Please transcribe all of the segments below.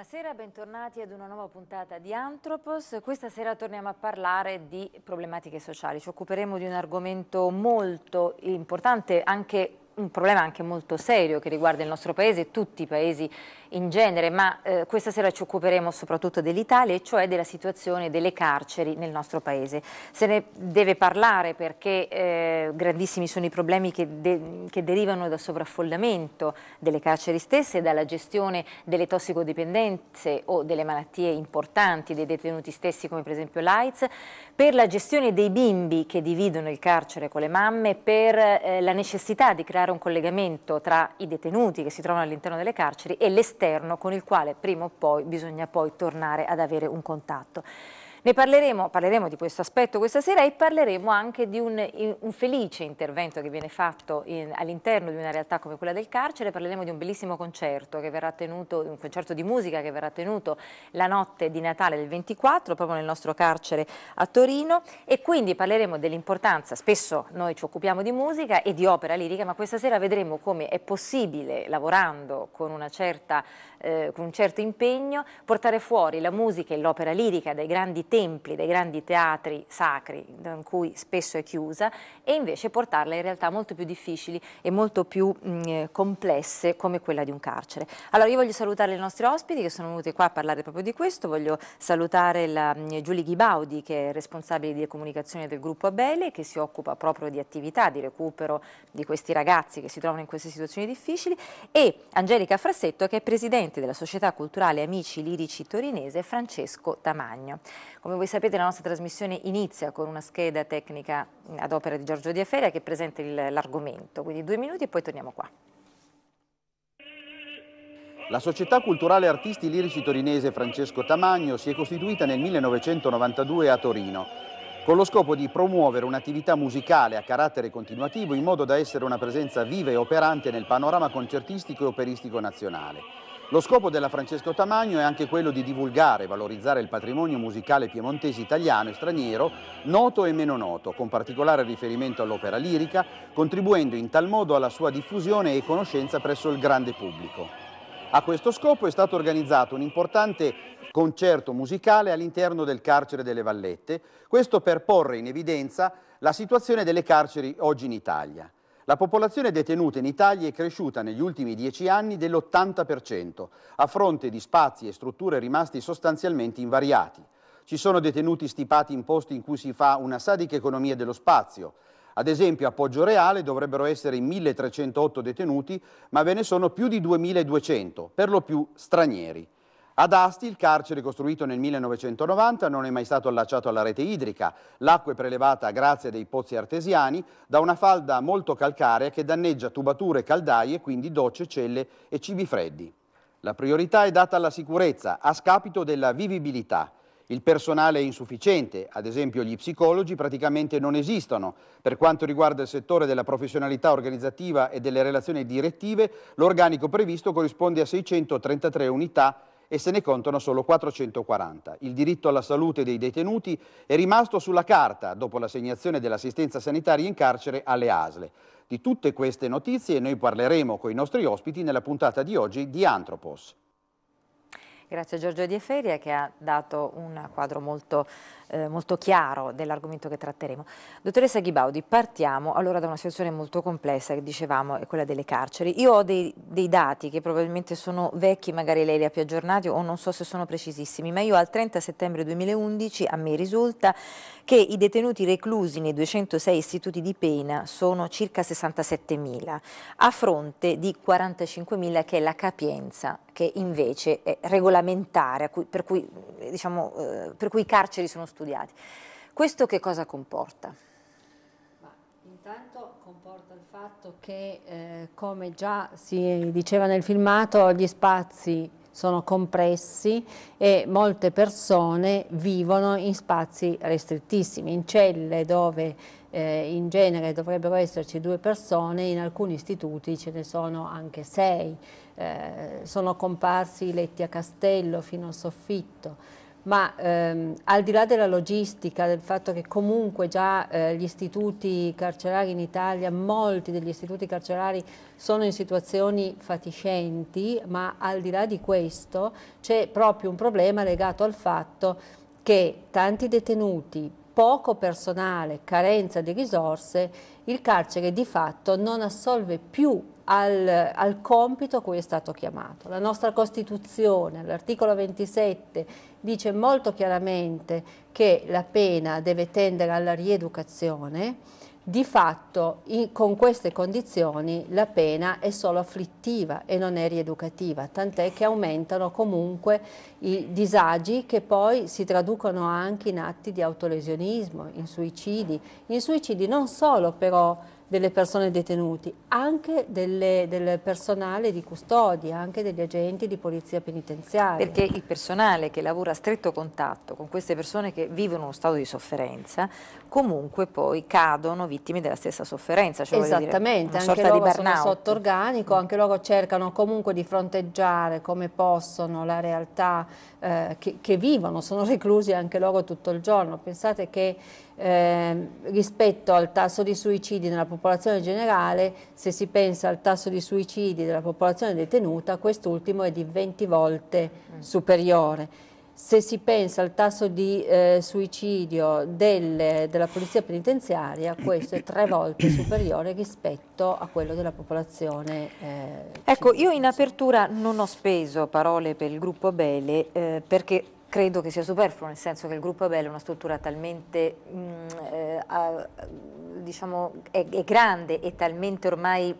Buonasera, bentornati ad una nuova puntata di Anthropos. Questa sera torniamo a parlare di problematiche sociali. Ci occuperemo di un argomento molto importante, anche un problema anche molto serio che riguarda il nostro paese e tutti i paesi in genere, ma eh, questa sera ci occuperemo soprattutto dell'Italia e cioè della situazione delle carceri nel nostro paese. Se ne deve parlare perché eh, grandissimi sono i problemi che, de che derivano dal sovraffollamento delle carceri stesse, dalla gestione delle tossicodipendenze o delle malattie importanti dei detenuti stessi come per esempio l'AIDS, per la gestione dei bimbi che dividono il carcere con le mamme, per eh, la necessità di creare creare un collegamento tra i detenuti che si trovano all'interno delle carceri e l'esterno con il quale prima o poi bisogna poi tornare ad avere un contatto. Ne parleremo, parleremo di questo aspetto questa sera e parleremo anche di un, un felice intervento che viene fatto all'interno di una realtà come quella del carcere, parleremo di un bellissimo concerto che verrà tenuto, un concerto di musica che verrà tenuto la notte di Natale del 24, proprio nel nostro carcere a Torino e quindi parleremo dell'importanza, spesso noi ci occupiamo di musica e di opera lirica, ma questa sera vedremo come è possibile, lavorando con, certa, eh, con un certo impegno, portare fuori la musica e l'opera lirica dai grandi temi templi, dei grandi teatri sacri in cui spesso è chiusa e invece portarla in realtà molto più difficili e molto più mh, mm, eh, complesse come quella di un carcere. Allora io voglio salutare i nostri ospiti che sono venuti qua a parlare proprio di questo, voglio salutare la, mh, mm, Giulia Ghibaudi che è responsabile di comunicazione del gruppo Abele che si occupa proprio di attività, di recupero di questi ragazzi che si trovano in queste situazioni difficili e Angelica Frassetto che è presidente della società culturale Amici Lirici Torinese Francesco Tamagno. Come voi sapete la nostra trasmissione inizia con una scheda tecnica ad opera di Giorgio Diaferia che presenta l'argomento, quindi due minuti e poi torniamo qua. La Società Culturale Artisti Lirici Torinese Francesco Tamagno si è costituita nel 1992 a Torino con lo scopo di promuovere un'attività musicale a carattere continuativo in modo da essere una presenza viva e operante nel panorama concertistico e operistico nazionale. Lo scopo della Francesco Tamagno è anche quello di divulgare e valorizzare il patrimonio musicale piemontese italiano e straniero, noto e meno noto, con particolare riferimento all'opera lirica, contribuendo in tal modo alla sua diffusione e conoscenza presso il grande pubblico. A questo scopo è stato organizzato un importante concerto musicale all'interno del carcere delle Vallette, questo per porre in evidenza la situazione delle carceri oggi in Italia. La popolazione detenuta in Italia è cresciuta negli ultimi dieci anni dell'80%, a fronte di spazi e strutture rimasti sostanzialmente invariati. Ci sono detenuti stipati in posti in cui si fa una sadica economia dello spazio. Ad esempio a Poggio Reale dovrebbero essere 1.308 detenuti, ma ve ne sono più di 2.200, per lo più stranieri. Ad Asti il carcere costruito nel 1990 non è mai stato allacciato alla rete idrica. L'acqua è prelevata grazie a dei pozzi artesiani da una falda molto calcarea che danneggia tubature, caldaie, quindi docce, celle e cibi freddi. La priorità è data alla sicurezza, a scapito della vivibilità. Il personale è insufficiente, ad esempio gli psicologi praticamente non esistono. Per quanto riguarda il settore della professionalità organizzativa e delle relazioni direttive, l'organico previsto corrisponde a 633 unità e se ne contano solo 440. Il diritto alla salute dei detenuti è rimasto sulla carta dopo l'assegnazione dell'assistenza sanitaria in carcere alle ASLE. Di tutte queste notizie noi parleremo con i nostri ospiti nella puntata di oggi di Antropos. Grazie a Giorgio Di Feria eh, che ha dato un quadro molto, eh, molto chiaro dell'argomento che tratteremo. Dottoressa Ghibaudi, partiamo allora da una situazione molto complessa che dicevamo è quella delle carceri. Io ho dei, dei dati che probabilmente sono vecchi, magari lei li ha più aggiornati o non so se sono precisissimi, ma io al 30 settembre 2011 a me risulta che i detenuti reclusi nei 206 istituti di pena sono circa 67.000 a fronte di 45.000 che è la capienza che invece è regolamentare, cui, per, cui, eh, diciamo, eh, per cui i carceri sono studiati. Questo che cosa comporta? Intanto comporta il fatto che, eh, come già si diceva nel filmato, gli spazi sono compressi e molte persone vivono in spazi restrittissimi, in celle dove eh, in genere dovrebbero esserci due persone, in alcuni istituti ce ne sono anche sei, eh, sono comparsi letti a castello fino al soffitto, ma ehm, al di là della logistica, del fatto che comunque già eh, gli istituti carcerari in Italia, molti degli istituti carcerari sono in situazioni fatiscenti, ma al di là di questo c'è proprio un problema legato al fatto che tanti detenuti poco personale, carenza di risorse, il carcere di fatto non assolve più al, al compito a cui è stato chiamato. La nostra Costituzione, l'articolo 27, dice molto chiaramente che la pena deve tendere alla rieducazione, di fatto in, con queste condizioni la pena è solo afflittiva e non è rieducativa, tant'è che aumentano comunque i disagi che poi si traducono anche in atti di autolesionismo, in suicidi, in suicidi non solo però delle persone detenute, anche delle, del personale di custodia, anche degli agenti di polizia penitenziaria. Perché il personale che lavora a stretto contatto con queste persone che vivono uno stato di sofferenza, comunque poi cadono vittime della stessa sofferenza. Cioè Esattamente, dire, anche loro sono sotto organico, anche loro cercano comunque di fronteggiare come possono la realtà eh, che, che vivono, sono reclusi anche loro tutto il giorno. Pensate che Ehm, rispetto al tasso di suicidi nella popolazione generale, se si pensa al tasso di suicidi della popolazione detenuta, quest'ultimo è di 20 volte mm. superiore. Se si pensa al tasso di eh, suicidio del, della polizia penitenziaria, questo è tre volte superiore rispetto a quello della popolazione. Eh, ecco, io in apertura non ho speso parole per il gruppo Bele eh, perché credo che sia superfluo, nel senso che il gruppo Abele è una struttura talmente mh, mm, eh, a, diciamo, è, è grande e talmente ormai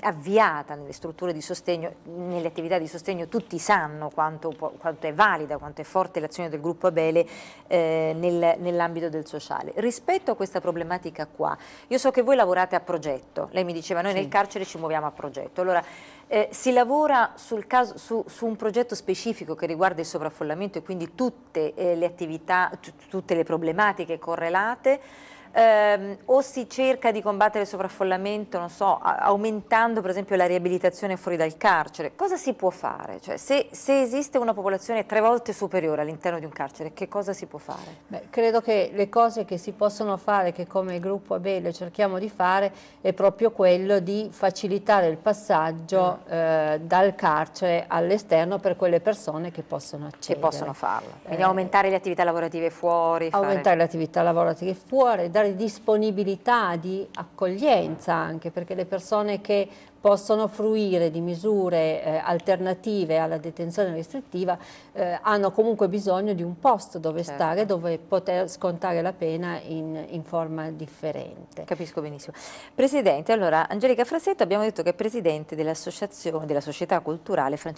avviata nelle strutture di sostegno, nelle attività di sostegno, tutti sanno quanto, quanto è valida, quanto è forte l'azione del gruppo Abele eh, nel, nell'ambito del sociale. Rispetto a questa problematica qua, io so che voi lavorate a progetto, lei mi diceva noi sì. nel carcere ci muoviamo a progetto, allora eh, si lavora caso, su, su, un progetto specifico che riguarda il sovraffollamento e quindi tutte eh, le attività, tutte le problematiche correlate, ehm, o si cerca di combattere il sovraffollamento, so, aumentando per esempio la riabilitazione fuori dal carcere, cosa si può fare? Cioè, se, se, esiste una popolazione tre volte superiore all'interno di un carcere, che cosa si può fare? Beh, credo che le cose che si possono fare, che come gruppo Abele cerchiamo di fare, è proprio quello di facilitare il passaggio mm. eh, dal carcere all'esterno per quelle persone che possono accedere. Che possono farlo, quindi eh, aumentare le attività lavorative fuori. Aumentare fare... le attività lavorative fuori, dare magari disponibilità di accoglienza anche, perché le persone che possono fruire di misure eh, alternative alla detenzione restrittiva eh, hanno comunque bisogno di un posto dove certo. stare, dove poter scontare la pena in, in, forma differente. Capisco benissimo. Presidente, allora Angelica Frassetto abbiamo detto che è presidente dell'associazione della società culturale francese